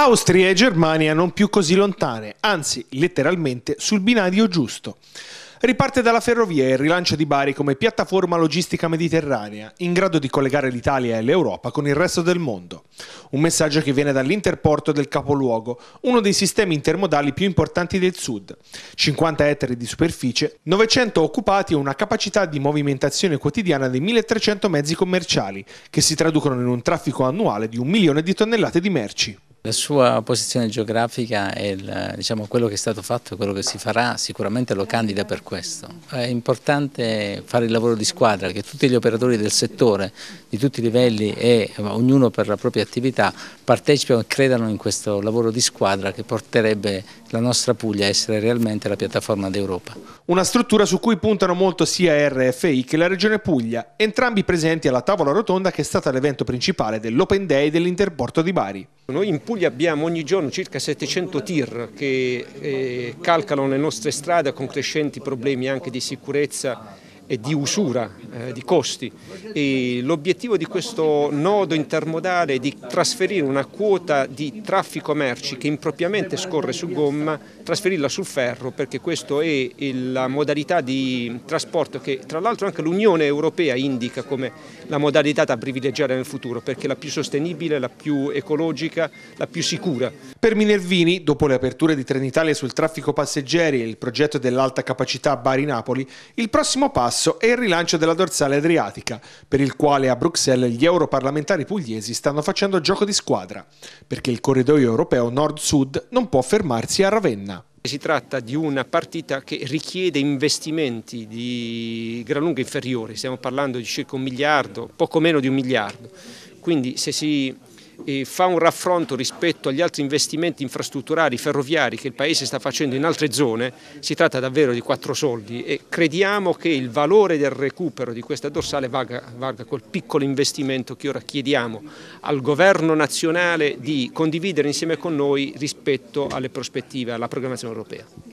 Austria e Germania non più così lontane, anzi letteralmente sul binario giusto. Riparte dalla ferrovia il rilancio di Bari come piattaforma logistica mediterranea, in grado di collegare l'Italia e l'Europa con il resto del mondo. Un messaggio che viene dall'interporto del capoluogo, uno dei sistemi intermodali più importanti del sud. 50 ettari di superficie, 900 occupati e una capacità di movimentazione quotidiana di 1300 mezzi commerciali, che si traducono in un traffico annuale di un milione di tonnellate di merci. La sua posizione geografica e diciamo, quello che è stato fatto e quello che si farà sicuramente lo candida per questo. È importante fare il lavoro di squadra, che tutti gli operatori del settore, di tutti i livelli e eh, ognuno per la propria attività, partecipino e credano in questo lavoro di squadra che porterebbe la nostra Puglia a essere realmente la piattaforma d'Europa. Una struttura su cui puntano molto sia RFI che la Regione Puglia, entrambi presenti alla tavola rotonda che è stata l'evento principale dell'Open Day dell'Interporto di Bari. Noi in Puglia abbiamo ogni giorno circa 700 tir che eh, calcano le nostre strade con crescenti problemi anche di sicurezza di usura eh, di costi. l'obiettivo di questo nodo intermodale è di trasferire una quota di traffico merci che impropriamente scorre su gomma, trasferirla sul ferro perché questa è la modalità di trasporto che tra l'altro anche l'Unione Europea indica come la modalità da privilegiare nel futuro perché è la più sostenibile, la più ecologica, la più sicura. Per Minervini, dopo le aperture di Trenitalia sul traffico passeggeri e il progetto dell'alta capacità Bari-Napoli, il prossimo passo Basso e il rilancio della dorsale adriatica, per il quale a Bruxelles gli europarlamentari pugliesi stanno facendo gioco di squadra, perché il corridoio europeo nord-sud non può fermarsi a Ravenna. Si tratta di una partita che richiede investimenti di gran lunga inferiore, stiamo parlando di circa un miliardo, poco meno di un miliardo. Quindi se si fa un raffronto rispetto agli altri investimenti infrastrutturali ferroviari che il Paese sta facendo in altre zone, si tratta davvero di quattro soldi e crediamo che il valore del recupero di questa dorsale valga, valga quel piccolo investimento che ora chiediamo al governo nazionale di condividere insieme con noi rispetto alle prospettive, alla programmazione europea.